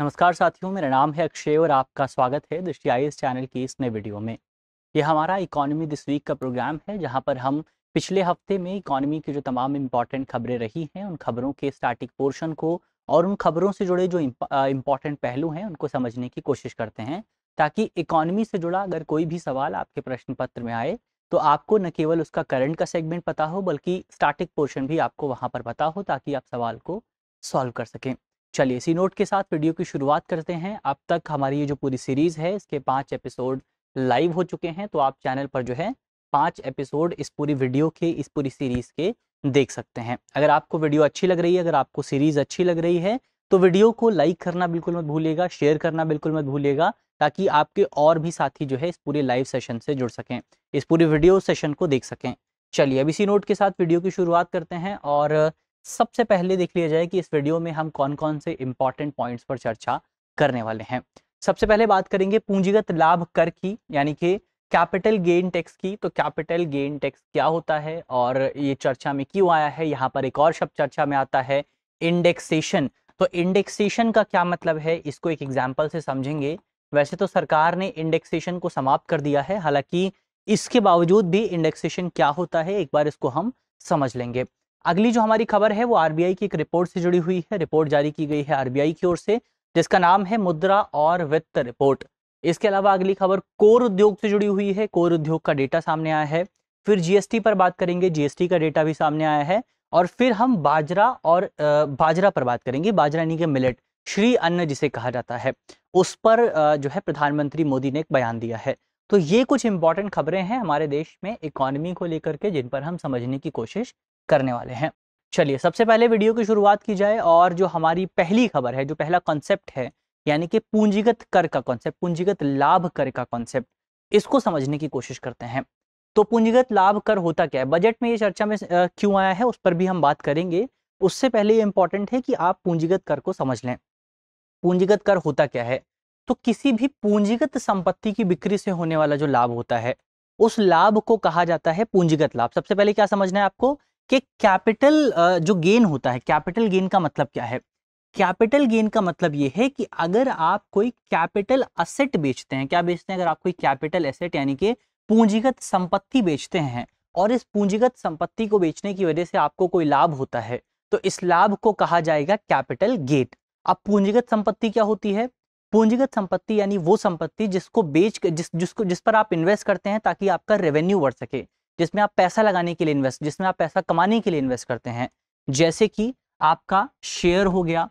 नमस्कार साथियों मेरा नाम है अक्षय और आपका स्वागत है दृष्टि आई चैनल की इस नए वीडियो में ये हमारा इकोनॉमी दिस वीक का प्रोग्राम है जहां पर हम पिछले हफ्ते में इकोनॉमी की जो तमाम इम्पॉर्टेंट खबरें रही हैं उन खबरों के स्टार्टिंग पोर्शन को और उन खबरों से जुड़े जो इम्पॉर्टेंट पहलू हैं उनको समझने की कोशिश करते हैं ताकि इकोनॉमी से जुड़ा अगर कोई भी सवाल आपके प्रश्न पत्र में आए तो आपको न केवल उसका करंट का सेगमेंट पता हो बल्कि स्टार्टिंग पोर्शन भी आपको वहाँ पर पता हो ताकि आप सवाल को सॉल्व कर सकें चलिए इसी नोट के साथ वीडियो की शुरुआत करते हैं अब तक हमारी ये जो पूरी सीरीज़ है इसके पांच एपिसोड लाइव हो चुके हैं तो आप चैनल पर जो है पांच एपिसोड इस पूरी वीडियो के इस पूरी सीरीज़ के देख सकते हैं अगर आपको वीडियो अच्छी लग रही है अगर आपको सीरीज़ अच्छी लग रही है तो वीडियो को लाइक करना बिल्कुल मत भूलिएगा शेयर करना बिल्कुल मत भूलिएगा ताकि आपके और भी साथी जो है इस पूरे लाइव सेशन से जुड़ सकें इस पूरी वीडियो सेशन को देख सकें चलिए अब इसी नोट के साथ वीडियो की शुरुआत करते हैं और सबसे पहले देख लिया जाए कि इस वीडियो में हम कौन कौन से इंपॉर्टेंट पॉइंट्स पर चर्चा करने वाले हैं सबसे पहले बात करेंगे पूंजीगत लाभ कर की यानी कि कैपिटल गेन टैक्स की तो कैपिटल गेन टैक्स क्या होता है और ये चर्चा में क्यों आया है यहाँ पर एक और शब्द चर्चा में आता है इंडेक्सेशन तो इंडेक्सेशन का क्या मतलब है इसको एक एग्जाम्पल से समझेंगे वैसे तो सरकार ने इंडेक्सेशन को समाप्त कर दिया है हालांकि इसके बावजूद भी इंडेक्सेशन क्या होता है एक बार इसको हम समझ लेंगे अगली जो हमारी खबर है वो आरबीआई की एक रिपोर्ट से जुड़ी हुई है रिपोर्ट जारी की गई है आरबीआई की ओर से जिसका नाम है मुद्रा और वित्त रिपोर्ट इसके अलावा अगली खबर कोर उद्योग से जुड़ी हुई है कोर उद्योग का डेटा सामने आया है फिर जीएसटी पर बात करेंगे जीएसटी का डेटा भी सामने आया है और फिर हम बाजरा और बाजरा पर बात करेंगे बाजरा यानी कि मिलेट श्री अन्न जिसे कहा जाता है उस पर जो है प्रधानमंत्री मोदी ने एक बयान दिया है तो ये कुछ इंपॉर्टेंट खबरें हैं हमारे देश में इकोनॉमी को लेकर के जिन पर हम समझने की कोशिश करने वाले हैं चलिए सबसे पहले वीडियो की शुरुआत की जाए और जो हमारी पहली खबर है जो पहला कॉन्सेप्ट है यानी कि पूंजीगत कर का कॉन्सेप्ट पूंजीगत लाभ कर का कॉन्सेप्ट इसको समझने की कोशिश करते हैं तो पूंजीगत लाभ कर होता क्या है बजट में ये चर्चा में क्यों आया है उस पर भी हम बात करेंगे उससे पहले ये इंपॉर्टेंट है कि आप पूंजीगत कर को समझ लें पूंजीगत कर होता क्या है तो किसी भी पूंजीगत संपत्ति की बिक्री से होने वाला जो लाभ होता है उस लाभ को कहा जाता है पूंजीगत लाभ सबसे पहले क्या समझना है आपको कि कैपिटल जो गेन होता है कैपिटल गेन का मतलब क्या है कैपिटल गेन का मतलब ये है कि अगर आप कोई कैपिटल असेट बेचते हैं क्या बेचते हैं अगर आप कोई कैपिटल एसेट यानी कि पूंजीगत संपत्ति बेचते हैं और इस पूंजीगत संपत्ति को बेचने की वजह से आपको कोई लाभ होता है तो इस लाभ को कहा जाएगा कैपिटल गेट अब पूंजीगत संपत्ति क्या होती है पूंजीगत संपत्ति यानी वो संपत्ति जिसको बेच जिस जिसको जिस पर आप इन्वेस्ट करते हैं ताकि आपका रेवेन्यू बढ़ सके जिसमें आप पैसा लगाने के लिए इन्वेस्ट जिसमें आप पैसा कमाने के लिए इन्वेस्ट करते हैं जैसे कि आपका शेयर हो गया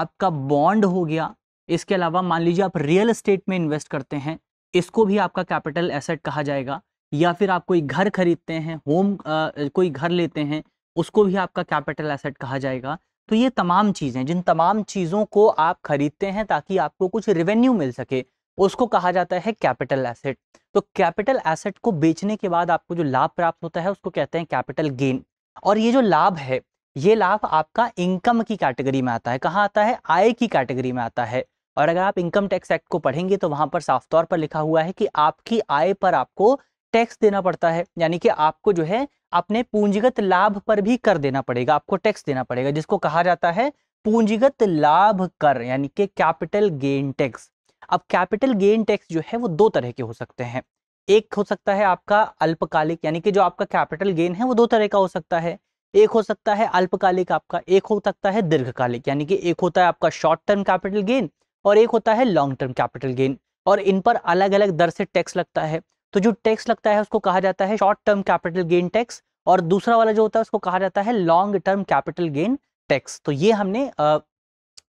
आपका बॉन्ड हो गया इसके अलावा मान लीजिए आप रियल इस्टेट में इन्वेस्ट करते हैं इसको भी आपका कैपिटल एसेट कहा जाएगा या फिर आप कोई घर खरीदते हैं होम कोई घर लेते हैं उसको भी आपका कैपिटल एसेट कहा जाएगा तो ये तमाम चीज़ें जिन तमाम चीज़ों को आप खरीदते हैं ताकि आपको कुछ रिवेन्यू मिल सके उसको कहा जाता है कैपिटल एसेट तो कैपिटल एसेट को बेचने के बाद आपको जो लाभ प्राप्त होता है उसको कहते हैं कैपिटल गेन और ये जो लाभ है ये लाभ आपका इनकम की कैटेगरी में आता है कहाँ आता है आय की कैटेगरी में आता है और अगर आप इनकम टैक्स एक्ट को पढ़ेंगे तो वहां पर साफ तौर पर लिखा हुआ है कि आपकी आय पर आपको टैक्स देना पड़ता है यानी कि आपको जो है अपने पूंजीगत लाभ पर भी कर देना पड़ेगा आपको टैक्स देना पड़ेगा जिसको कहा जाता है पूंजीगत लाभ कर यानी कि कैपिटल गेन टैक्स अब कैपिटल गेन टैक्स जो है वो दो तरह के हो सकते हैं एक हो सकता है आपका अल्पकालिक यानी कि जो आपका कैपिटल गेन है वो दो तरह का हो सकता है एक हो सकता है अल्पकालिक आपका एक हो सकता है दीर्घकालिक यानी कि एक होता है आपका शॉर्ट टर्म कैपिटल गेन और एक होता है लॉन्ग टर्म कैपिटल गेन और इन पर अलग अलग दर से टैक्स लगता है तो जो टैक्स लगता है उसको कहा जाता है short term capital gain tax और दूसरा वाला जो होता है उसको कहा जाता है long term capital gain tax तो ये हमने आ,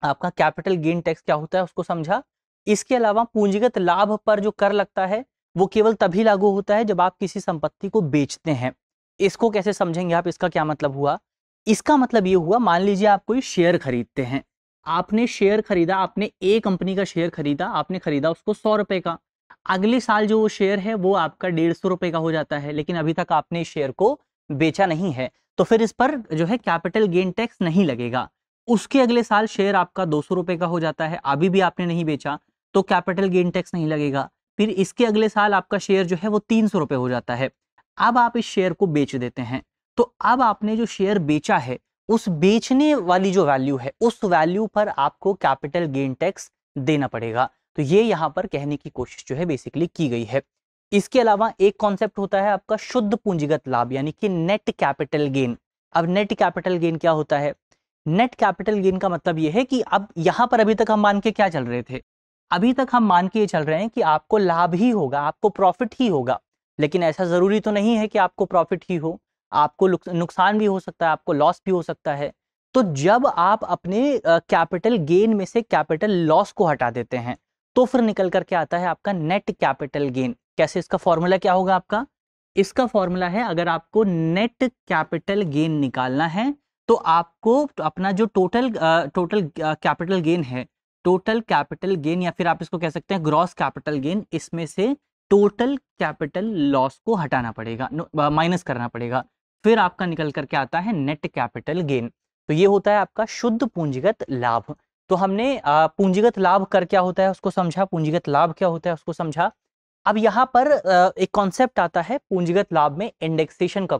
आपका कैपिटल गेन टैक्स क्या होता है उसको समझा इसके अलावा पूंजीगत लाभ पर जो कर लगता है वो केवल तभी लागू होता है जब आप किसी संपत्ति को बेचते हैं इसको कैसे समझेंगे आप इसका क्या मतलब हुआ इसका मतलब ये हुआ मान लीजिए आप कोई शेयर खरीदते हैं आपने शेयर खरीदा आपने ए कंपनी का शेयर खरीदा आपने खरीदा उसको सौ रुपए का अगले साल जो वो शेयर है वो आपका डेढ़ सौ रुपए का हो जाता है लेकिन अभी तक आपने इस शेयर को बेचा नहीं है तो फिर इस पर जो है कैपिटल गेन टैक्स नहीं लगेगा उसके अगले साल शेयर आपका दो सौ रुपए का हो जाता है अभी भी आपने नहीं बेचा तो कैपिटल गेन टैक्स नहीं लगेगा फिर इसके अगले साल आपका शेयर जो है वो तीन सौ रुपये हो जाता है अब आप इस शेयर को बेच देते हैं तो अब आपने जो शेयर बेचा है उस बेचने वाली जो वैल्यू है उस वैल्यू पर आपको कैपिटल गेन टैक्स देना पड़ेगा तो ये यहाँ पर कहने की कोशिश जो है बेसिकली की गई है इसके अलावा एक कॉन्सेप्ट होता है आपका शुद्ध पूंजीगत लाभ यानी कि नेट कैपिटल गेन अब नेट कैपिटल गेन क्या होता है नेट कैपिटल गेन का मतलब यह है कि अब यहां पर अभी तक हम मान के क्या चल रहे थे अभी तक हम मान के ये चल रहे हैं कि आपको लाभ ही होगा आपको प्रॉफिट ही होगा लेकिन ऐसा ज़रूरी तो नहीं है कि आपको प्रॉफिट ही हो आपको नुकसान भी हो सकता है आपको लॉस भी हो सकता है तो जब आप अपने कैपिटल गेन में से कैपिटल लॉस को हटा देते हैं तो फिर निकल करके आता है आपका नेट कैपिटल गेन कैसे इसका फॉर्मूला क्या होगा आपका इसका फॉर्मूला है अगर आपको नेट कैपिटल गेन निकालना है तो आपको अपना जो टोटल टोटल कैपिटल गेन है टोटल कैपिटल गेन या फिर आप इसको कह सकते हैं ग्रॉस कैपिटल गेन इसमें से टोटल कैपिटल लॉस को हटाना पड़ेगा माइनस करना पड़ेगा फिर आपका निकल करके आता है नेट कैपिटल गेन तो ये होता है आपका शुद्ध पूंजीगत लाभ तो हमने पूंजीगत लाभ कर क्या होता है उसको समझा पूंजीगत लाभ क्या होता है उसको समझा अब यहाँ पर एक कॉन्सेप्ट आता है पूंजीगत लाभ में इंडेक्सेशन का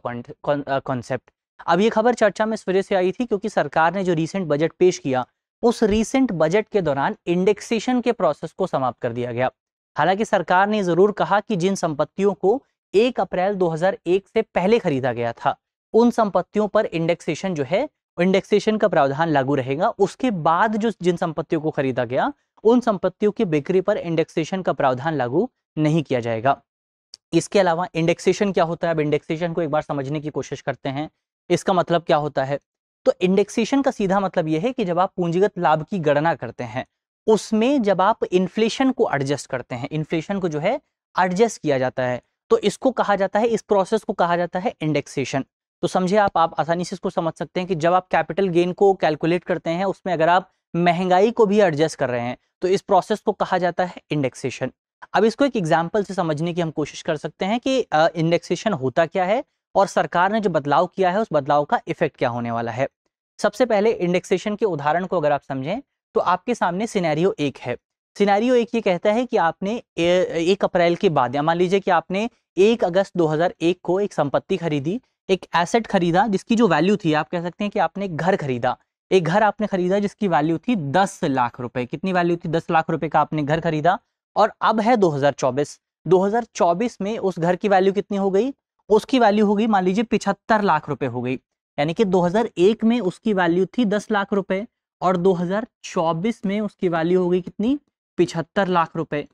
कॉन्सेप्ट अब ये खबर चर्चा में इस वजह से आई थी क्योंकि सरकार ने जो रिसेंट बजट पेश किया उस रीसेंट बजट के दौरान इंडेक्सेशन के प्रोसेस को समाप्त कर दिया गया हालांकि सरकार ने जरूर कहा कि जिन संपत्तियों को 1 अप्रैल 2001 से पहले खरीदा गया था उन संपत्तियों पर इंडेक्सेशन जो है इंडेक्सेशन का प्रावधान लागू रहेगा उसके बाद जो जिन संपत्तियों को खरीदा गया उन संपत्तियों की बिक्री पर इंडेक्सेशन का प्रावधान लागू नहीं किया जाएगा इसके अलावा इंडेक्सेशन क्या होता है अब इंडेक्सेशन को एक बार समझने की कोशिश करते हैं इसका मतलब क्या होता है तो इंडेक्सेशन का सीधा मतलब यह है कि जब आप पूंजीगत लाभ की गणना करते हैं उसमें जब आप इन्फ्लेशन को एडजस्ट करते हैं इन्फ्लेशन को जो है एडजस्ट किया जाता है तो इसको कहा जाता है इस प्रोसेस को कहा जाता है इंडेक्सेशन तो समझे आप आप आसानी से इसको समझ सकते हैं कि जब आप कैपिटल गेन को कैलकुलेट करते हैं उसमें अगर आप महंगाई को भी एडजस्ट कर रहे हैं तो इस प्रोसेस को कहा जाता है इंडेक्सेशन अब इसको एक एग्जाम्पल से समझने की हम कोशिश कर सकते हैं कि इंडेक्सेशन होता क्या है और सरकार ने जो बदलाव किया है उस बदलाव का इफेक्ट क्या होने वाला है सबसे पहले इंडेक्सेशन के उदाहरण को अगर आप समझें तो आपके सामने सिनेरियो एक है सिनेरियो एक ये कहता है कि आपने एक अप्रैल के बाद या मान लीजिए कि आपने एक अगस्त 2001 को एक संपत्ति खरीदी एक एसेट खरीदा जिसकी जो वैल्यू थी आप कह सकते हैं कि आपने एक घर खरीदा एक घर आपने खरीदा जिसकी वैल्यू थी दस लाख रुपए कितनी वैल्यू थी दस लाख रुपए का आपने घर खरीदा और अब है हजार 2024 में उस घर की वैल्यू कितनी हो गई उसकी वैल्यू होगी मान लीजिए पिछहत्तर लाख रुपए हो गई यानी कि 2001 में उसकी वैल्यू थी दस लाख रुपए और 2024 में उसकी वैल्यू हो गई कितनी पिछहत्तर लाख रुपए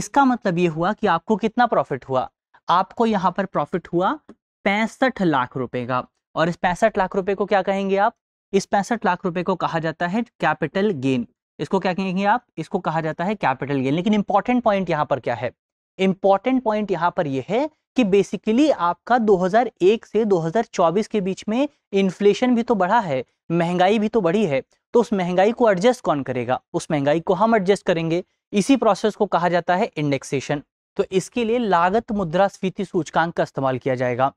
इसका मतलब ये हुआ कि आपको कितना प्रॉफिट हुआ आपको यहाँ पर प्रॉफिट हुआ पैंसठ लाख रुपए का और इस पैंसठ लाख रुपए को क्या कहेंगे आप इस पैंसठ लाख रुपए को कहा जाता है कैपिटल गेन इसको क्या कहेंगे आप इसको कहा जाता है कैपिटल गेन लेकिन इंपॉर्टेंट पॉइंट यहाँ पर क्या है इंपॉर्टेंट पॉइंट यहाँ पर यह है कि बेसिकली आपका 2001 से 2024 के बीच में इन्फ्लेशन भी तो बढ़ा है महंगाई भी तो बढ़ी है तो उस महंगाई को एडजस्ट कौन करेगा उस महंगाई को हम एडजस्ट करेंगे इसी प्रोसेस को कहा जाता है इंडेक्सेशन तो इसके लिए लागत मुद्रास्फीति सूचकांक का इस्तेमाल किया जाएगा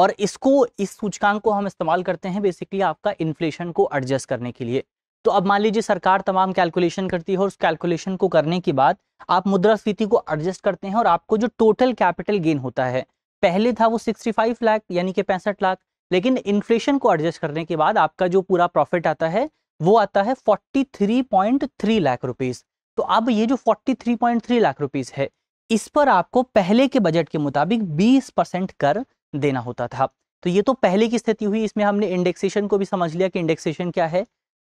और इसको इस सूचकांक को हम इस्तेमाल करते हैं बेसिकली आपका इन्फ्लेशन को एडजस्ट करने के लिए तो अब मान लीजिए सरकार तमाम कैलकुलेशन करती है और उस कैलकुलेशन को करने के बाद आप मुद्रा स्फीति को एडजस्ट करते हैं और आपको जो टोटल कैपिटल गेन होता है पहले था वो 65 लाख यानी कि पैंसठ लाख लेकिन इन्फ्लेशन को एडजस्ट करने के बाद आपका जो पूरा प्रॉफिट आता है वो आता है 43.3 लाख रुपीस तो अब ये जो 43.3 लाख रुपीस है इस पर आपको पहले के बजट के मुताबिक 20 परसेंट कर देना होता था तो ये तो पहले की स्थिति हुई इसमें हमने इंडेक्सेशन को भी समझ लिया कि इंडेक्सेशन क्या है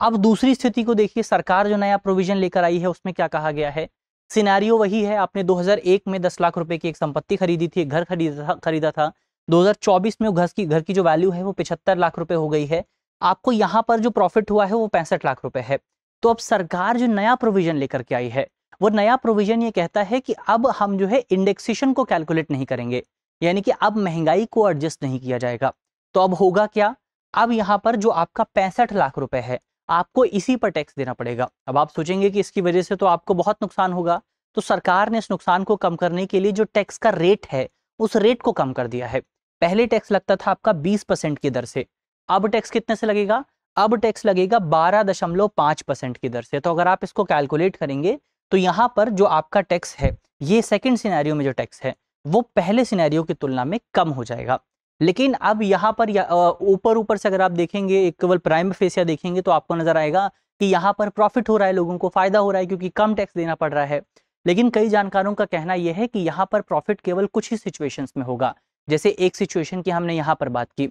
अब दूसरी स्थिति को देखिए सरकार जो नया प्रोविजन लेकर आई है उसमें क्या कहा गया है सिनेरियो वही है आपने 2001 में 10 लाख रुपए की एक संपत्ति खरीदी थी घर खरीदा था खरीदा था 2024 में घर की घर की जो वैल्यू है वो पिछहत्तर लाख रुपए हो गई है आपको यहाँ पर जो प्रॉफिट हुआ है वो पैंसठ लाख रुपए है तो अब सरकार जो नया प्रोविजन लेकर के आई है वो नया प्रोविजन ये कहता है कि अब हम जो है इंडेक्सेशन को कैलकुलेट नहीं करेंगे यानी कि अब महंगाई को एडजस्ट नहीं किया जाएगा तो अब होगा क्या अब यहाँ पर जो आपका पैंसठ लाख रुपए है आपको इसी पर टैक्स देना पड़ेगा अब आप सोचेंगे कि इसकी वजह से तो आपको बहुत नुकसान होगा तो सरकार ने इस नुकसान को कम करने के लिए जो टैक्स का रेट है उस रेट को कम कर दिया है पहले टैक्स लगता था आपका 20 परसेंट की दर से अब टैक्स कितने से लगेगा अब टैक्स लगेगा पांच परसेंट की दर से तो अगर आप इसको कैलकुलेट करेंगे तो यहाँ पर जो आपका टैक्स है ये सेकेंड सिनेरियो में जो टैक्स है वो पहले सिनेरियो की तुलना में कम हो जाएगा लेकिन अब यहाँ पर ऊपर ऊपर से अगर आप देखेंगे एक केवल प्राइम फेसिया देखेंगे तो आपको नजर आएगा कि यहाँ पर प्रॉफिट हो रहा है लोगों को फायदा हो रहा है क्योंकि कम टैक्स देना पड़ रहा है लेकिन कई जानकारों का कहना यह है कि यहाँ पर प्रॉफिट केवल कुछ ही सिचुएशंस में होगा जैसे एक सिचुएशन की हमने यहाँ पर बात की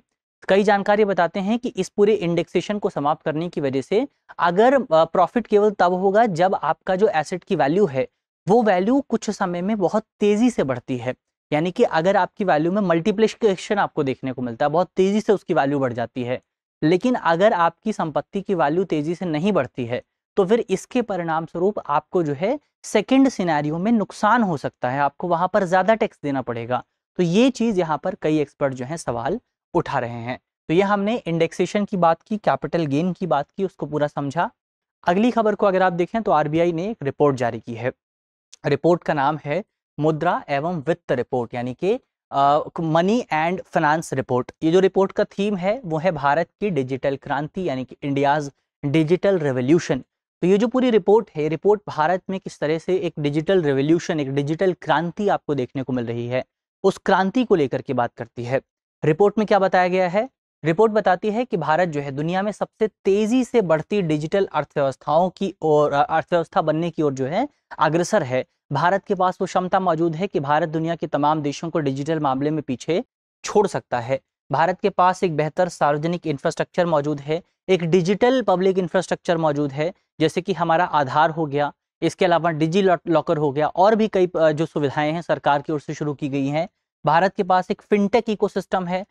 कई जानकारी बताते हैं कि इस पूरे इंडेक्सेशन को समाप्त करने की वजह से अगर प्रॉफिट केवल तब होगा जब आपका जो एसेट की वैल्यू है वो वैल्यू कुछ समय में बहुत तेजी से बढ़ती है यानी कि अगर आपकी वैल्यू में मल्टीप्लिकेशन आपको देखने को मिलता है बहुत तेजी से उसकी वैल्यू बढ़ जाती है लेकिन अगर आपकी संपत्ति की वैल्यू तेजी से नहीं बढ़ती है तो फिर इसके परिणाम स्वरूप आपको जो है सेकंड सिनेरियो में नुकसान हो सकता है आपको वहां पर ज्यादा टैक्स देना पड़ेगा तो ये चीज यहाँ पर कई एक्सपर्ट जो है सवाल उठा रहे हैं तो ये हमने इंडेक्सेशन की बात की कैपिटल गेन की बात की उसको पूरा समझा अगली खबर को अगर आप देखें तो आरबीआई ने एक रिपोर्ट जारी की है रिपोर्ट का नाम है मुद्रा एवं वित्त रिपोर्ट यानी कि मनी एंड फाइनेंस रिपोर्ट ये जो रिपोर्ट का थीम है वो है भारत की डिजिटल क्रांति यानी कि इंडियाज डिजिटल रेवोल्यूशन तो ये जो पूरी रिपोर्ट है रिपोर्ट भारत में किस तरह से एक डिजिटल रेवोल्यूशन एक डिजिटल क्रांति आपको देखने को मिल रही है उस क्रांति को लेकर के बात करती है रिपोर्ट में क्या बताया गया है रिपोर्ट बताती है कि भारत जो है दुनिया में सबसे तेजी से बढ़ती डिजिटल अर्थव्यवस्थाओं की ओर अर्थव्यवस्था बनने की ओर जो है अग्रसर है भारत के पास वो क्षमता मौजूद है कि भारत दुनिया के तमाम देशों को डिजिटल मामले में पीछे छोड़ सकता है भारत के पास एक बेहतर सार्वजनिक इंफ्रास्ट्रक्चर मौजूद है एक डिजिटल पब्लिक इंफ्रास्ट्रक्चर मौजूद है जैसे कि हमारा आधार हो गया इसके अलावा डिजी लॉकर हो गया और भी कई जो सुविधाएं हैं सरकार की ओर से शुरू की गई हैं भारत के पास एक फिनटेक इकोसिस्टम है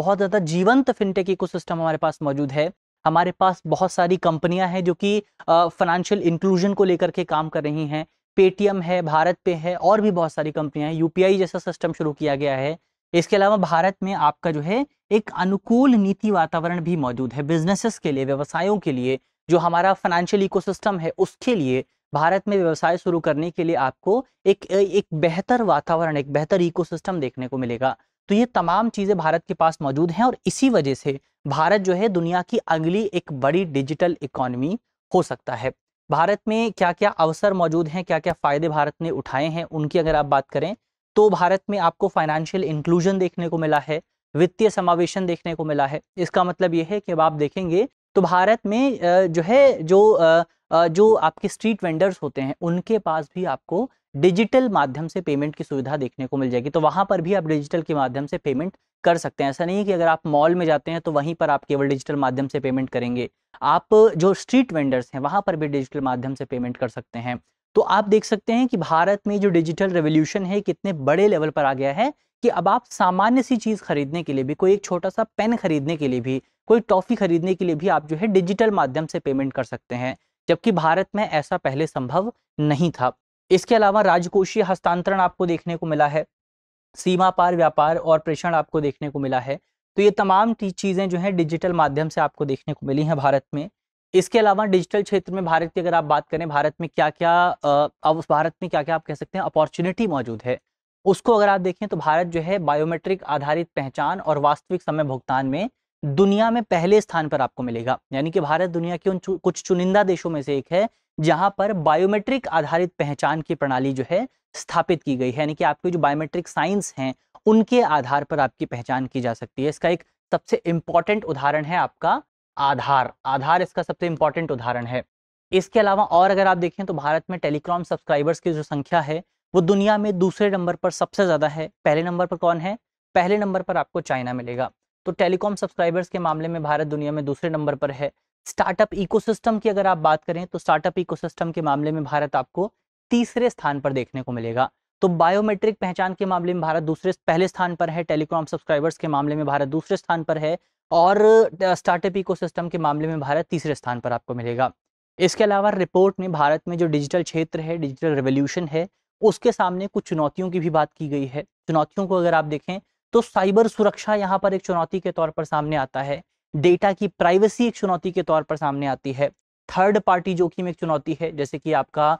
बहुत ज़्यादा जीवंत फिनटेक इकोसिस्टम हमारे पास मौजूद है हमारे पास बहुत सारी कंपनियां हैं जो कि फाइनेंशियल इंक्लूजन को लेकर के काम कर रही हैं पेटीएम है भारत पे है और भी बहुत सारी कंपनियां हैं यूपीआई जैसा सिस्टम शुरू किया गया है इसके अलावा भारत में आपका जो है एक अनुकूल नीति वातावरण भी मौजूद है बिजनेसेस के लिए व्यवसायों के लिए जो हमारा फाइनेंशियल इकोसिस्टम है उसके लिए भारत में व्यवसाय शुरू करने के लिए आपको एक एक बेहतर वातावरण एक बेहतर इकोसिस्टम देखने को मिलेगा तो ये तमाम चीज़ें भारत के पास मौजूद हैं और इसी वजह से भारत जो है दुनिया की अगली एक बड़ी डिजिटल इकोनॉमी हो सकता है भारत में क्या क्या अवसर मौजूद हैं क्या क्या फ़ायदे भारत ने उठाए हैं उनकी अगर आप बात करें तो भारत में आपको फाइनेंशियल इंक्लूजन देखने को मिला है वित्तीय समावेशन देखने को मिला है इसका मतलब ये है कि अब आप देखेंगे तो भारत में जो है जो जो आपके स्ट्रीट वेंडर्स होते हैं उनके पास भी आपको डिजिटल माध्यम से पेमेंट की सुविधा देखने को मिल जाएगी तो वहां पर भी आप डिजिटल के माध्यम से पेमेंट कर सकते हैं ऐसा नहीं है कि अगर आप मॉल में जाते हैं तो वहीं पर आप केवल डिजिटल माध्यम से पेमेंट करेंगे आप जो स्ट्रीट वेंडर्स हैं वहां पर भी डिजिटल माध्यम से पेमेंट कर सकते हैं तो आप देख सकते हैं कि भारत में जो डिजिटल रेवोल्यूशन है कितने बड़े लेवल पर आ गया है कि अब आप सामान्य सी चीज़ खरीदने के लिए भी कोई एक छोटा सा पेन खरीदने के लिए भी कोई टॉफ़ी खरीदने के लिए भी आप जो है डिजिटल माध्यम से पेमेंट कर सकते हैं जबकि भारत में ऐसा पहले संभव नहीं था इसके अलावा राजकोषीय हस्तांतरण आपको देखने को मिला है सीमा पार व्यापार और प्रेषण आपको देखने को मिला है तो ये तमाम चीज़ें जो हैं डिजिटल माध्यम से आपको देखने को मिली हैं भारत में इसके अलावा डिजिटल क्षेत्र में भारत की अगर आप बात करें भारत में क्या क्या अब भारत में क्या क्या आप कह सकते हैं अपॉर्चुनिटी मौजूद है उसको अगर आप देखें तो भारत जो है बायोमेट्रिक आधारित पहचान और वास्तविक समय भुगतान में दुनिया में पहले स्थान पर आपको मिलेगा यानी कि भारत दुनिया के उन चु, कुछ चुनिंदा देशों में से एक है जहां पर बायोमेट्रिक आधारित पहचान की प्रणाली जो है स्थापित की गई है यानी कि आपके जो बायोमेट्रिक साइंस हैं उनके आधार पर आपकी पहचान की जा सकती है इसका एक सबसे इंपॉर्टेंट उदाहरण है आपका आधार आधार इसका सबसे इंपॉर्टेंट उदाहरण है इसके अलावा और अगर आप देखें तो भारत में टेलीकॉम सब्सक्राइबर्स की जो संख्या है वो दुनिया में दूसरे नंबर पर सबसे ज़्यादा है पहले नंबर पर कौन है पहले नंबर पर आपको चाइना मिलेगा तो टेलीकॉम सब्सक्राइबर्स के मामले में भारत दुनिया में दूसरे नंबर पर है स्टार्टअप इकोसिस्टम की अगर आप बात करें तो स्टार्टअप इकोसिस्टम के मामले में भारत आपको तीसरे स्थान पर देखने को मिलेगा तो बायोमेट्रिक पहचान के मामले में भारत दूसरे पहले स्थान पर है टेलीकॉम सब्सक्राइबर्स के मामले में भारत दूसरे स्थान पर है और स्टार्टअप इकोसिस्टम के मामले में भारत तीसरे स्थान पर आपको मिलेगा इसके अलावा रिपोर्ट में भारत में जो डिजिटल क्षेत्र है डिजिटल रेवोल्यूशन है उसके सामने कुछ चुनौतियों की भी बात की गई है चुनौतियों को अगर आप देखें तो साइबर सुरक्षा यहाँ पर एक चुनौती के तौर पर सामने आता है डेटा की प्राइवेसी एक चुनौती के तौर पर सामने आती है थर्ड पार्टी जोखिम एक चुनौती है जैसे कि आपका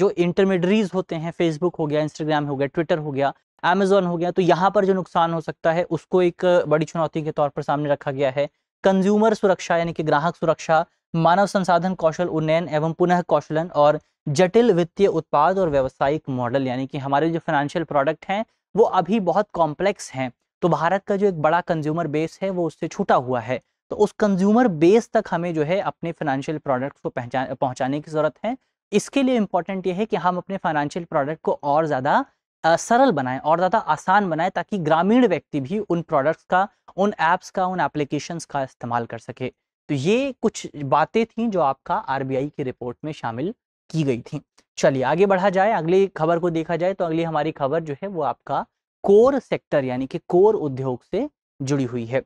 जो इंटरमीडरीज होते हैं फेसबुक हो गया इंस्टाग्राम हो गया ट्विटर हो गया अमेजोन हो गया तो यहाँ पर जो नुकसान हो सकता है उसको एक बड़ी चुनौती के तौर पर सामने रखा गया है कंज्यूमर सुरक्षा यानी कि ग्राहक सुरक्षा मानव संसाधन कौशल उन्नयन एवं पुनः कौशलन और जटिल वित्तीय उत्पाद और व्यवसायिक मॉडल यानी कि हमारे जो फाइनेंशियल प्रोडक्ट हैं वो अभी बहुत कॉम्प्लेक्स हैं तो भारत का जो एक बड़ा कंज्यूमर बेस है वो उससे छूटा हुआ है तो उस कंज्यूमर बेस तक हमें जो है अपने फाइनेंशियल प्रोडक्ट को पहचान की ज़रूरत है इसके लिए इम्पोर्टेंट ये है कि हम अपने फाइनेंशियल प्रोडक्ट को और ज़्यादा सरल बनाएं और ज़्यादा आसान बनाएं ताकि ग्रामीण व्यक्ति भी उन प्रोडक्ट्स का उन ऐप्स का उन एप्लीकेशंस का इस्तेमाल कर सके तो ये कुछ बातें थी जो आपका आर की रिपोर्ट में शामिल की गई थी चलिए आगे बढ़ा जाए अगली खबर को देखा जाए तो अगली हमारी खबर जो है वो आपका कोर सेक्टर यानी कि कोर उद्योग से जुड़ी हुई है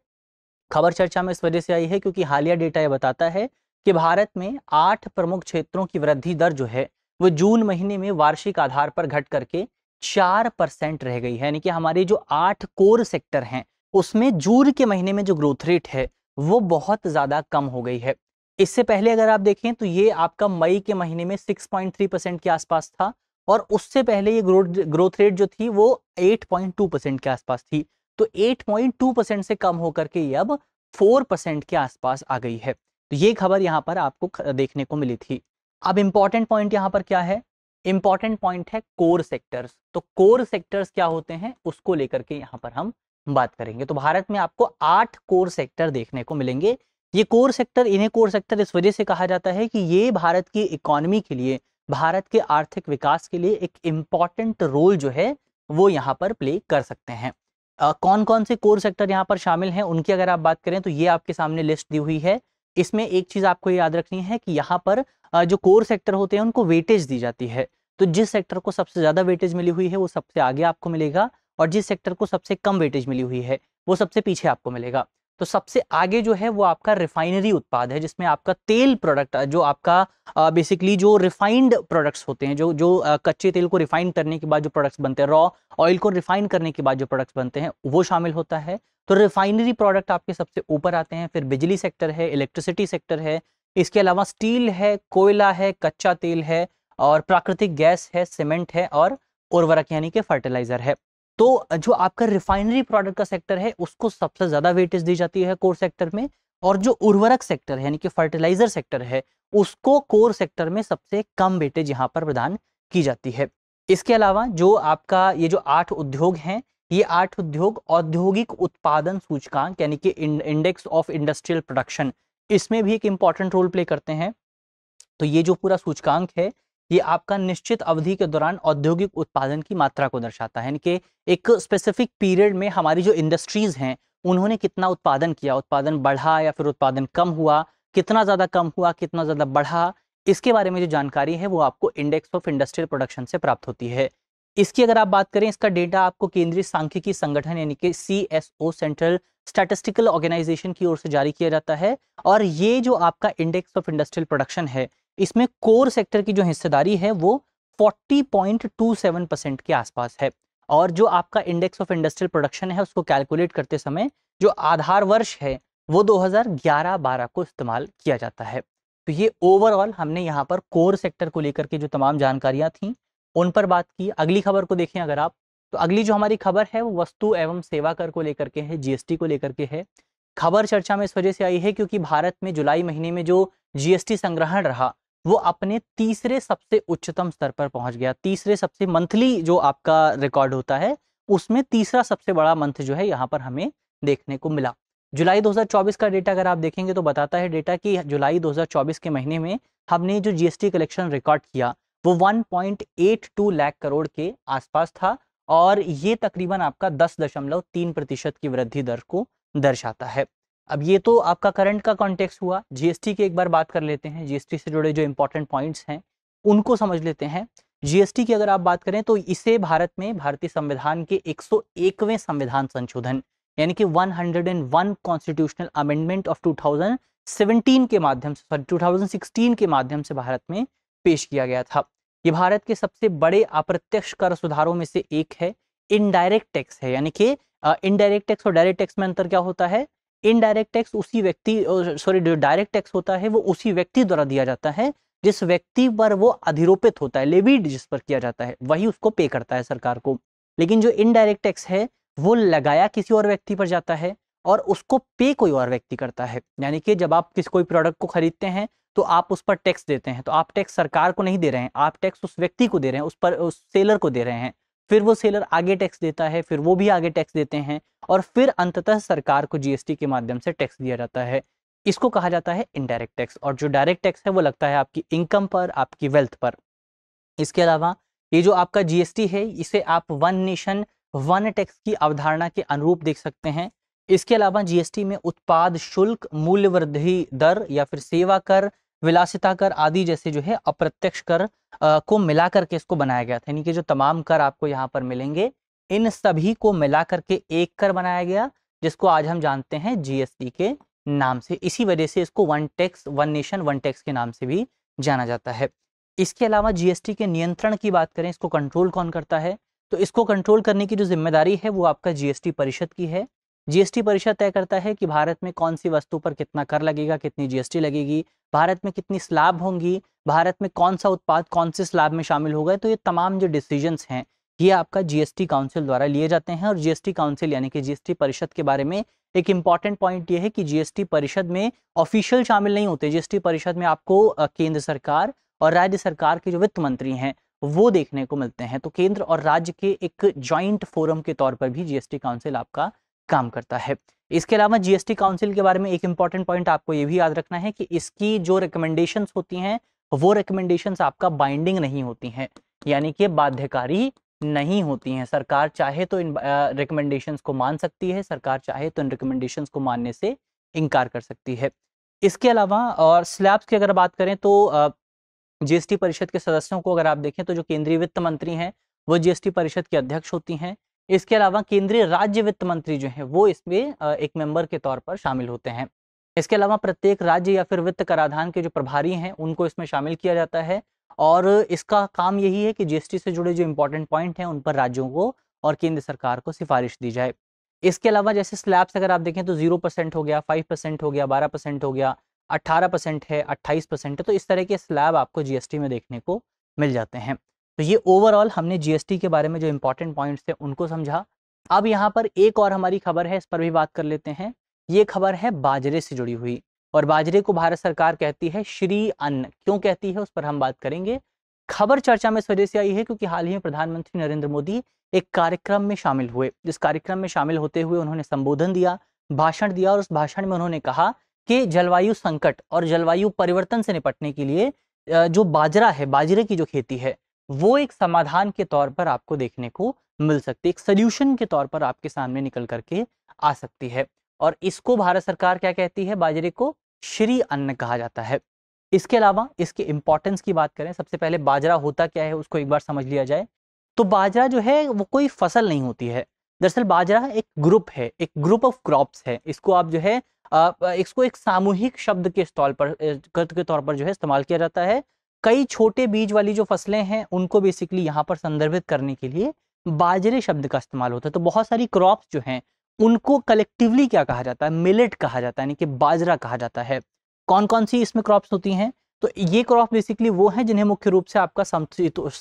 खबर चर्चा में इस वजह से आई है क्योंकि हालिया डेटा यह बताता है कि भारत में आठ प्रमुख क्षेत्रों की वृद्धि दर जो है वो जून महीने में वार्षिक आधार पर घट करके चार परसेंट रह गई है यानी कि हमारे जो आठ कोर सेक्टर हैं उसमें जून के महीने में जो ग्रोथ रेट है वो बहुत ज़्यादा कम हो गई है इससे पहले अगर आप देखें तो ये आपका मई के महीने में 6.3 परसेंट के आसपास था और उससे पहले ये ग्रोथ ग्रोथ रेट जो थी वो 8.2 परसेंट के आसपास थी तो 8.2 परसेंट से कम होकर के ये अब 4 परसेंट के आसपास आ गई है तो ये खबर यहाँ पर आपको देखने को मिली थी अब इम्पॉर्टेंट पॉइंट यहाँ पर क्या है इम्पॉर्टेंट पॉइंट है कोर सेक्टर्स तो कोर सेक्टर्स क्या होते हैं उसको लेकर के यहाँ पर हम बात करेंगे तो भारत में आपको आठ कोर सेक्टर देखने को मिलेंगे ये कोर सेक्टर इन्हें कोर सेक्टर इस वजह से कहा जाता है कि ये भारत की इकोनॉमी के लिए भारत के आर्थिक विकास के लिए एक इम्पॉर्टेंट रोल जो है वो यहाँ पर प्ले कर सकते हैं आ, कौन कौन से कोर सेक्टर यहाँ पर शामिल हैं उनकी अगर आप बात करें तो ये आपके सामने लिस्ट दी हुई है इसमें एक चीज़ आपको याद रखनी है कि यहाँ पर जो कोर सेक्टर होते हैं उनको वेटेज दी जाती है तो जिस सेक्टर को सबसे ज़्यादा वेटेज मिली हुई है वो सबसे आगे आपको मिलेगा और जिस सेक्टर को सबसे कम वेटेज मिली हुई है वो सबसे पीछे आपको मिलेगा तो सबसे आगे जो है वो आपका रिफाइनरी उत्पाद है जिसमें आपका तेल प्रोडक्ट जो आपका बेसिकली जो रिफाइंड प्रोडक्ट्स होते हैं जो जो कच्चे तेल को रिफाइन करने के बाद जो प्रोडक्ट्स बनते हैं रॉ ऑयल को रिफाइन करने के बाद जो प्रोडक्ट्स बनते हैं वो शामिल होता है तो रिफाइनरी प्रोडक्ट आपके सबसे ऊपर आते हैं फिर बिजली सेक्टर है इलेक्ट्रिसिटी सेक्टर है इसके अलावा स्टील है कोयला है कच्चा तेल है और प्राकृतिक गैस है सीमेंट है और उर्वरक यानी कि फर्टिलाइजर है तो जो आपका रिफाइनरी प्रोडक्ट का सेक्टर है उसको सबसे ज्यादा वेटेज दी जाती है कोर सेक्टर में और जो उर्वरक सेक्टर है यानी कि फर्टिलाइजर सेक्टर है उसको कोर सेक्टर में सबसे कम वेटेज यहाँ पर प्रदान की जाती है इसके अलावा जो आपका ये जो आठ उद्योग हैं ये आठ उद्योग औद्योगिक उत्पादन सूचकांक यानी कि इंडेक्स ऑफ इंडस्ट्रियल प्रोडक्शन इसमें भी एक इंपॉर्टेंट रोल प्ले करते हैं तो ये जो पूरा सूचकांक है ये आपका निश्चित अवधि के दौरान औद्योगिक उत्पादन की मात्रा को दर्शाता है यानी कि एक स्पेसिफिक पीरियड में हमारी जो इंडस्ट्रीज हैं उन्होंने कितना उत्पादन किया उत्पादन बढ़ा या फिर उत्पादन कम हुआ कितना ज़्यादा कम हुआ कितना ज़्यादा बढ़ा इसके बारे में जो जानकारी है वो आपको इंडेक्स ऑफ इंडस्ट्रियल प्रोडक्शन से प्राप्त होती है इसकी अगर आप बात करें इसका डेटा आपको केंद्रीय सांख्यिकी संगठन यानी कि सी सेंट्रल स्टैटिस्टिकल ऑर्गेनाइजेशन की ओर से जारी किया जाता है और ये जो आपका इंडेक्स ऑफ इंडस्ट्रियल प्रोडक्शन है इसमें कोर सेक्टर की जो हिस्सेदारी है वो 40.27 परसेंट के आसपास है और जो आपका इंडेक्स ऑफ इंडस्ट्रियल प्रोडक्शन है उसको कैलकुलेट करते समय जो आधार वर्ष है वो 2011-12 को इस्तेमाल किया जाता है तो ये ओवरऑल हमने यहाँ पर कोर सेक्टर को लेकर के जो तमाम जानकारियाँ थी उन पर बात की अगली खबर को देखें अगर आप तो अगली जो हमारी खबर है वो वस्तु एवं सेवा कर को लेकर के है जीएसटी को लेकर के है खबर चर्चा में इस वजह से आई है क्योंकि भारत में जुलाई महीने में जो जीएसटी संग्रहण रहा वो अपने तीसरे सबसे उच्चतम स्तर पर पहुंच गया तीसरे सबसे मंथली जो आपका रिकॉर्ड होता है उसमें तीसरा सबसे बड़ा मंथ जो है यहाँ पर हमें देखने को मिला जुलाई 2024 का डेटा अगर आप देखेंगे तो बताता है डेटा कि जुलाई 2024 के महीने में हमने जो जीएसटी कलेक्शन रिकॉर्ड किया वो 1.82 लाख करोड़ के आसपास था और ये तकरीबन आपका 10.3 प्रतिशत की वृद्धि दर को दर्शाता है अब ये तो आपका करंट का कॉन्टेक्स्ट हुआ जीएसटी की एक बार बात कर लेते हैं जीएसटी से जुड़े जो इंपॉर्टेंट पॉइंट्स हैं उनको समझ लेते हैं जीएसटी की अगर आप बात करें तो इसे भारत में भारतीय संविधान के 101वें संविधान संशोधन यानी कि 101 कॉन्स्टिट्यूशनल अमेंडमेंट ऑफ 2017 के माध्यम से सॉरी 2016 के माध्यम से भारत में पेश किया गया था ये भारत के सबसे बड़े अप्रत्यक्ष कर सुधारों में से एक है इनडायरेक्ट टैक्स है यानी कि इनडायरेक्ट टैक्स और डायरेक्ट टैक्स में अंतर क्या होता है इनडायरेक्ट टैक्स उसी व्यक्ति सॉरी जो डायरेक्ट टैक्स होता है वो उसी व्यक्ति द्वारा दिया जाता है जिस व्यक्ति पर वो अधिरोपित होता है लेवीड जिस पर किया जाता है वही उसको पे करता है सरकार को लेकिन जो इनडायरेक्ट टैक्स है वो लगाया किसी और व्यक्ति पर जाता है और उसको पे कोई और व्यक्ति करता है यानी कि जब आप किसी कोई प्रोडक्ट को खरीदते हैं तो आप उस पर टैक्स देते हैं तो आप टैक्स सरकार को नहीं दे रहे हैं आप टैक्स उस व्यक्ति को दे रहे हैं उस पर उस सेलर को दे रहे हैं फिर वो सेलर आगे टैक्स देता है फिर वो भी आगे टैक्स देते हैं और फिर अंततः सरकार को जीएसटी के माध्यम से टैक्स दिया जाता है इसको कहा जाता है इनडायरेक्ट टैक्स और जो डायरेक्ट टैक्स है वो लगता है आपकी इनकम पर आपकी वेल्थ पर इसके अलावा ये जो आपका जीएसटी है इसे आप वन नेशन वन टैक्स की अवधारणा के अनुरूप देख सकते हैं इसके अलावा जीएसटी में उत्पाद शुल्क मूल्य वृद्धि दर या फिर सेवा कर विलासिता कर आदि जैसे जो है अप्रत्यक्ष कर आ, को मिला करके इसको बनाया गया था यानी कि जो तमाम कर आपको यहाँ पर मिलेंगे इन सभी को मिला करके एक कर बनाया गया जिसको आज हम जानते हैं जीएसटी के नाम से इसी वजह से इसको one tax one nation one tax के नाम से भी जाना जाता है इसके अलावा जीएसटी के नियंत्रण की बात करें इसको कंट्रोल कौन करता है तो इसको कंट्रोल करने की जो जिम्मेदारी है वो आपका जीएसटी परिषद की है जीएसटी परिषद तय करता है कि भारत में कौन सी वस्तु पर कितना कर लगेगा कितनी जीएसटी लगेगी भारत में कितनी स्लैब होंगी भारत में कौन सा उत्पाद कौन से स्लैब में शामिल होगा तो ये तमाम जो डिसीजंस हैं ये आपका जीएसटी काउंसिल द्वारा लिए जाते हैं और जीएसटी काउंसिल यानी कि जीएसटी परिषद के बारे में एक इंपॉर्टेंट पॉइंट ये है कि जीएसटी परिषद में ऑफिशियल शामिल नहीं होते जीएसटी परिषद में आपको केंद्र सरकार और राज्य सरकार के जो वित्त मंत्री हैं वो देखने को मिलते हैं तो केंद्र और राज्य के एक ज्वाइंट फोरम के तौर पर भी जीएसटी काउंसिल आपका काम करता है इसके अलावा जीएसटी काउंसिल के बारे में एक इंपॉर्टेंट पॉइंट आपको ये भी याद रखना है कि इसकी जो रिकमेंडेशंस होती हैं वो रिकमेंडेशंस आपका बाइंडिंग नहीं होती हैं यानी कि बाध्यकारी नहीं होती हैं सरकार चाहे तो इन रिकमेंडेशंस को मान सकती है सरकार चाहे तो इन रिकमेंडेशंस को मानने से इनकार कर सकती है इसके अलावा और स्लैब्स की अगर बात करें तो जीएसटी परिषद के सदस्यों को अगर आप देखें तो जो केंद्रीय वित्त मंत्री हैं वो जीएसटी परिषद की अध्यक्ष होती हैं इसके अलावा केंद्रीय राज्य वित्त मंत्री जो है वो इसमें एक मेंबर के तौर पर शामिल होते हैं इसके अलावा प्रत्येक राज्य या फिर वित्त कराधान के जो प्रभारी हैं उनको इसमें शामिल किया जाता है और इसका काम यही है कि जीएसटी से जुड़े जो इम्पोर्टेंट पॉइंट हैं उन पर राज्यों को और केंद्र सरकार को सिफारिश दी जाए इसके अलावा जैसे स्लैब्स अगर आप देखें तो जीरो परसेंट हो गया फाइव परसेंट हो गया बारह परसेंट हो गया अट्ठारह परसेंट है अट्ठाईस परसेंट है तो इस तरह के स्लैब आपको जीएसटी में देखने को मिल जाते हैं तो ये ओवरऑल हमने जीएसटी के बारे में जो इम्पोर्टेंट पॉइंट्स थे उनको समझा अब यहाँ पर एक और हमारी खबर है इस पर भी बात कर लेते हैं ये खबर है बाजरे से जुड़ी हुई और बाजरे को भारत सरकार कहती है श्री अन्न क्यों कहती है उस पर हम बात करेंगे खबर चर्चा में इस वजह से आई है क्योंकि हाल ही में प्रधानमंत्री नरेंद्र मोदी एक कार्यक्रम में शामिल हुए जिस कार्यक्रम में शामिल होते हुए उन्होंने संबोधन दिया भाषण दिया और उस भाषण में उन्होंने कहा कि जलवायु संकट और जलवायु परिवर्तन से निपटने के लिए जो बाजरा है बाजरे की जो खेती है वो एक समाधान के तौर पर आपको देखने को मिल सकती है एक सोल्यूशन के तौर पर आपके सामने निकल करके आ सकती है और इसको भारत सरकार क्या कहती है बाजरे को श्री अन्न कहा जाता है इसके अलावा इसके इंपॉर्टेंस की बात करें सबसे पहले बाजरा होता क्या है उसको एक बार समझ लिया जाए तो बाजरा जो है वो कोई फसल नहीं होती है दरअसल बाजरा एक ग्रुप है एक ग्रुप ऑफ क्रॉप्स है इसको आप जो है इसको एक सामूहिक शब्द के तौर पर के तौर पर जो है इस्तेमाल किया जाता है कई छोटे बीज वाली जो फसलें हैं उनको बेसिकली यहाँ पर संदर्भित करने के लिए बाजरे शब्द का इस्तेमाल होता है तो बहुत सारी क्रॉप्स जो हैं उनको कलेक्टिवली क्या कहा जाता है मिलेट कहा जाता है यानी कि बाजरा कहा जाता है कौन कौन सी इसमें क्रॉप्स होती हैं तो ये क्रॉप बेसिकली वो हैं जिन्हें मुख्य रूप से आपका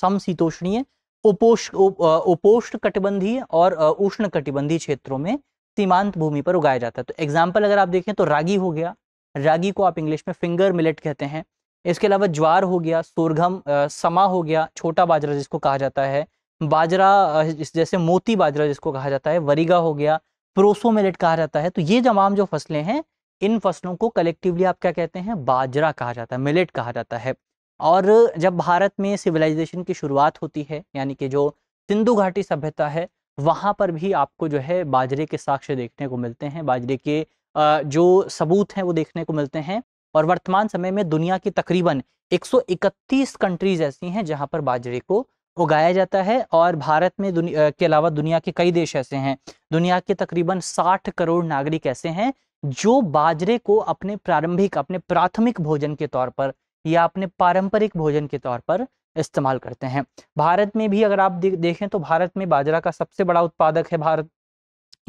समशीतोष्णीय उपोष उपोष्ण कटिबंधीय और उष्ण कटिबंधीय क्षेत्रों में सीमांत भूमि पर उगाया जाता है तो एग्जाम्पल अगर आप देखें तो रागी हो गया रागी को आप इंग्लिश में फिंगर मिलेट कहते हैं इसके अलावा ज्वार हो गया सोरघम समा हो गया छोटा बाजरा जिसको कहा जाता है बाजरा जैसे मोती बाजरा जिसको कहा जाता है वरीगा हो गया प्रोसो मिलेट कहा जाता है तो ये तमाम जो फसलें हैं इन फसलों को कलेक्टिवली आप क्या कहते हैं बाजरा कहा जाता है मिलेट कहा जाता है और जब भारत में सिविलाइजेशन की शुरुआत होती है यानी कि जो सिंधु घाटी सभ्यता है वहाँ पर भी आपको जो है बाजरे के साक्ष्य देखने को मिलते हैं बाजरे के जो सबूत हैं वो देखने को मिलते हैं और वर्तमान समय में दुनिया की तकरीबन 131 कंट्रीज ऐसी हैं जहां पर बाजरे को उगाया जाता है और भारत में दुनिया के अलावा दुनिया के कई देश ऐसे हैं दुनिया के तकरीबन 60 करोड़ नागरिक ऐसे हैं जो बाजरे को अपने प्रारंभिक अपने प्राथमिक भोजन के तौर पर या अपने पारंपरिक भोजन के तौर पर इस्तेमाल करते हैं भारत में भी अगर आप देखें तो भारत में बाजरा का सबसे बड़ा उत्पादक है भारत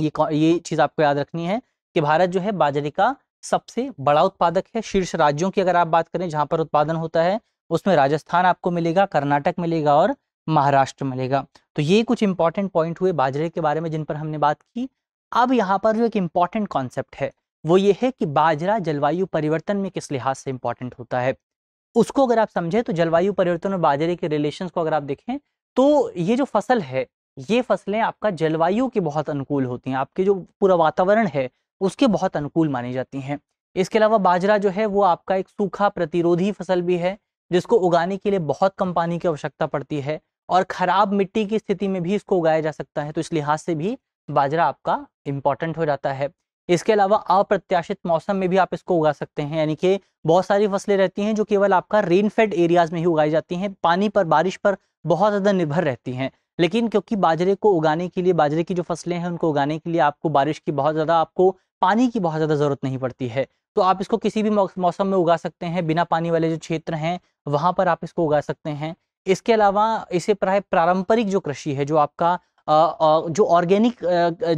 ये ये चीज़ आपको याद रखनी है कि भारत जो है बाजरे का सबसे बड़ा उत्पादक है शीर्ष राज्यों की अगर आप बात करें जहां पर उत्पादन होता है उसमें राजस्थान आपको मिलेगा कर्नाटक मिलेगा और महाराष्ट्र मिलेगा तो ये कुछ इंपॉर्टेंट पॉइंट हुए बाजरे के बारे में जिन पर हमने बात की अब यहाँ पर जो एक इम्पॉर्टेंट कॉन्सेप्ट है वो ये है कि बाजरा जलवायु परिवर्तन में किस लिहाज से इंपॉर्टेंट होता है उसको अगर आप समझें तो जलवायु परिवर्तन और बाजरे के रिलेशन को अगर आप देखें तो ये जो फसल है ये फसलें आपका जलवायु के बहुत अनुकूल होती हैं आपके जो पूरा वातावरण है उसके बहुत अनुकूल मानी जाती हैं इसके अलावा बाजरा जो है वो आपका एक सूखा प्रतिरोधी फसल भी है जिसको उगाने के लिए बहुत कम पानी की आवश्यकता पड़ती है और खराब मिट्टी की स्थिति में भी इसको उगाया जा सकता है तो इस लिहाज से भी बाजरा आपका इंपॉर्टेंट हो जाता है इसके अलावा अप्रत्याशित मौसम में भी आप इसको उगा सकते हैं यानी कि बहुत सारी फसलें रहती हैं जो केवल आपका रेनफेड एरियाज में ही उगाई जाती हैं पानी पर बारिश पर बहुत ज़्यादा निर्भर रहती हैं लेकिन क्योंकि बाजरे को उगाने के लिए बाजरे की जो फसलें हैं उनको उगाने के लिए आपको बारिश की बहुत ज़्यादा आपको पानी की बहुत ज़्यादा ज़रूरत नहीं पड़ती है तो आप इसको किसी भी मौसम में उगा सकते हैं बिना पानी वाले जो क्षेत्र हैं वहाँ पर आप इसको उगा सकते हैं इसके अलावा इसे प्राय पारंपरिक जो कृषि है जो आपका जो ऑर्गेनिक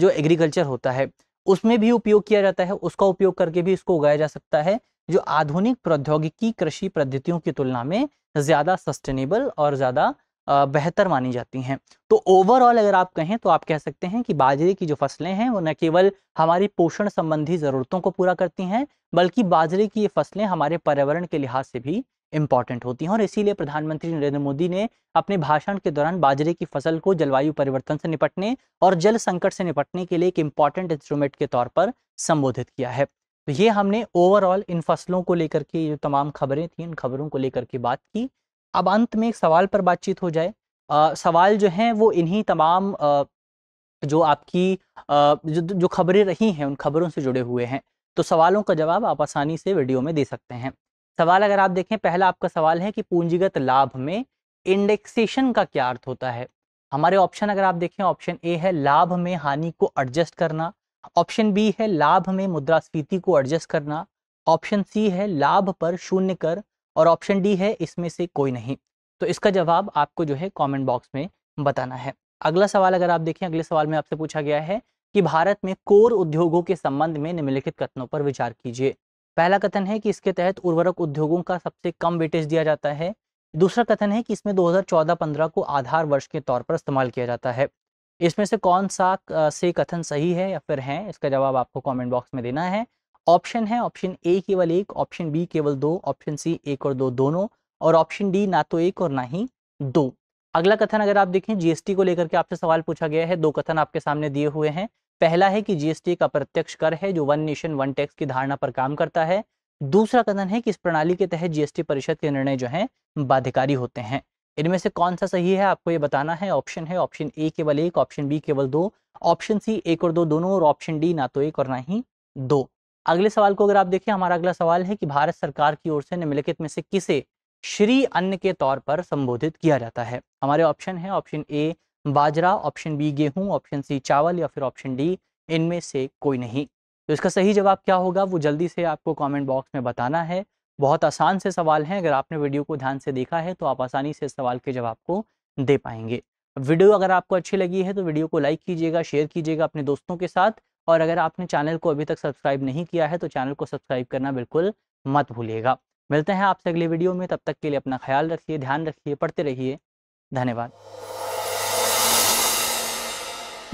जो एग्रीकल्चर होता है उसमें भी उपयोग किया जाता है उसका उपयोग करके भी इसको उगाया जा सकता है जो आधुनिक प्रौद्योगिकी कृषि पद्धतियों की तुलना में ज़्यादा सस्टेनेबल और ज़्यादा बेहतर मानी जाती हैं तो ओवरऑल अगर आप कहें तो आप कह सकते हैं कि बाजरे की जो फसलें हैं वो न केवल हमारी पोषण संबंधी ज़रूरतों को पूरा करती हैं बल्कि बाजरे की ये फसलें हमारे पर्यावरण के लिहाज से भी इंपॉर्टेंट होती हैं और इसीलिए प्रधानमंत्री नरेंद्र मोदी ने अपने भाषण के दौरान बाजरे की फसल को जलवायु परिवर्तन से निपटने और जल संकट से निपटने के लिए एक इम्पॉर्टेंट इंस्ट्रूमेंट के तौर पर संबोधित किया है तो ये हमने ओवरऑल इन फसलों को लेकर के जो तमाम खबरें थी इन खबरों को लेकर के बात की अब अंत में एक सवाल पर बातचीत हो जाए आ, सवाल जो है वो इन्हीं तमाम आ, जो आपकी आ, जो, जो खबरें रही हैं उन खबरों से जुड़े हुए हैं तो सवालों का जवाब आप आसानी से वीडियो में दे सकते हैं सवाल अगर आप देखें पहला आपका सवाल है कि पूंजीगत लाभ में इंडेक्सेशन का क्या अर्थ होता है हमारे ऑप्शन अगर आप देखें ऑप्शन ए है लाभ में हानि को एडजस्ट करना ऑप्शन बी है लाभ में मुद्रास्फीति को एडजस्ट करना ऑप्शन सी है लाभ पर शून्य कर और ऑप्शन डी है इसमें से कोई नहीं तो इसका जवाब आपको जो है कॉमेंट बॉक्स में बताना है अगला सवाल अगर आप देखें अगले सवाल में आपसे पूछा गया है कि भारत में कोर उद्योगों के संबंध में निम्नलिखित कथनों पर विचार कीजिए पहला कथन है कि इसके तहत उर्वरक उद्योगों का सबसे कम वेटेज दिया जाता है दूसरा कथन है कि इसमें 2014-15 को आधार वर्ष के तौर पर इस्तेमाल किया जाता है इसमें से कौन सा से कथन सही है या फिर है इसका जवाब आपको कमेंट बॉक्स में देना है ऑप्शन है ऑप्शन ए केवल एक ऑप्शन बी केवल दो ऑप्शन सी एक और दो दोनों और ऑप्शन डी ना तो एक और ना ही दो अगला कथन अगर आप देखें जीएसटी को लेकर के आपसे सवाल पूछा गया है दो कथन आपके सामने दिए हुए हैं पहला है कि जीएसटी एक अप्रत्यक्ष कर है जो वन नेशन वन टैक्स की धारणा पर काम करता है दूसरा कथन है कि इस प्रणाली के तहत जीएसटी परिषद के निर्णय जो है बाध्यकारी होते हैं इनमें से कौन सा सही है आपको ये बताना है ऑप्शन है ऑप्शन ए केवल एक ऑप्शन बी केवल दो ऑप्शन सी एक और दो दोनों और ऑप्शन डी ना तो एक और ना ही दो अगले सवाल को अगर आप देखें हमारा अगला सवाल है कि भारत सरकार की ओर से निम्नलिखित में से किसे श्री अन्न के तौर पर संबोधित किया जाता है हमारे ऑप्शन है ऑप्शन ए बाजरा ऑप्शन बी गेहूं ऑप्शन सी चावल या फिर ऑप्शन डी इनमें से कोई नहीं तो इसका सही जवाब क्या होगा वो जल्दी से आपको कमेंट बॉक्स में बताना है बहुत आसान से सवाल हैं अगर आपने वीडियो को ध्यान से देखा है तो आप आसानी से इस सवाल के जवाब को दे पाएंगे वीडियो अगर आपको अच्छी लगी है तो वीडियो को लाइक कीजिएगा शेयर कीजिएगा अपने दोस्तों के साथ और अगर आपने चैनल को अभी तक सब्सक्राइब नहीं किया है तो चैनल को सब्सक्राइब करना बिल्कुल मत भूलिएगा मिलते हैं आपसे अगले वीडियो में तब तक के लिए अपना ख्याल रखिए ध्यान रखिए पढ़ते रहिए धन्यवाद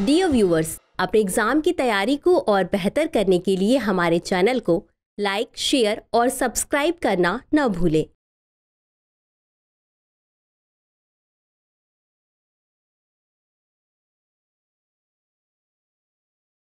डियर व्यूअर्स अपने एग्जाम की तैयारी को और बेहतर करने के लिए हमारे चैनल को लाइक शेयर और सब्सक्राइब करना न भूलें